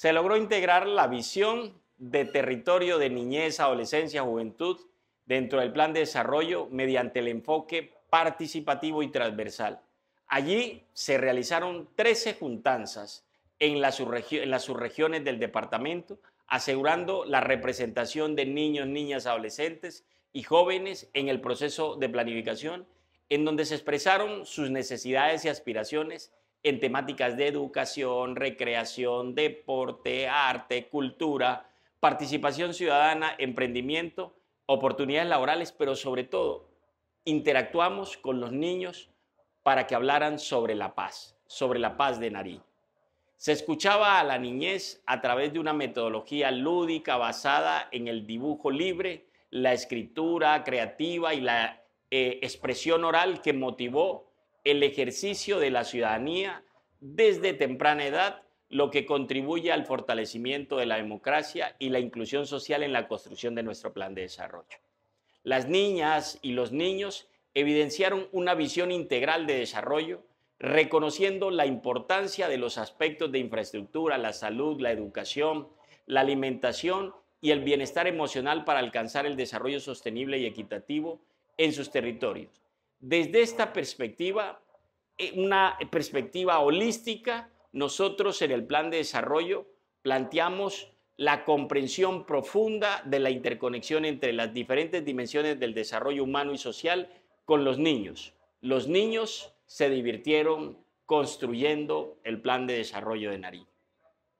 se logró integrar la visión de territorio de niñez, adolescencia, juventud dentro del plan de desarrollo mediante el enfoque participativo y transversal. Allí se realizaron 13 juntanzas en las, en las subregiones del departamento, asegurando la representación de niños, niñas, adolescentes y jóvenes en el proceso de planificación, en donde se expresaron sus necesidades y aspiraciones en temáticas de educación, recreación, deporte, arte, cultura, participación ciudadana, emprendimiento, oportunidades laborales, pero sobre todo interactuamos con los niños para que hablaran sobre la paz, sobre la paz de Nariño. Se escuchaba a la niñez a través de una metodología lúdica basada en el dibujo libre, la escritura creativa y la eh, expresión oral que motivó el ejercicio de la ciudadanía desde temprana edad, lo que contribuye al fortalecimiento de la democracia y la inclusión social en la construcción de nuestro plan de desarrollo. Las niñas y los niños evidenciaron una visión integral de desarrollo, reconociendo la importancia de los aspectos de infraestructura, la salud, la educación, la alimentación y el bienestar emocional para alcanzar el desarrollo sostenible y equitativo en sus territorios desde esta perspectiva, eh, una perspectiva holística, nosotros en el plan de desarrollo planteamos la comprensión profunda de la interconexión entre las diferentes dimensiones del desarrollo humano y social con los niños. Los niños se divirtieron construyendo el plan de desarrollo de Nariño.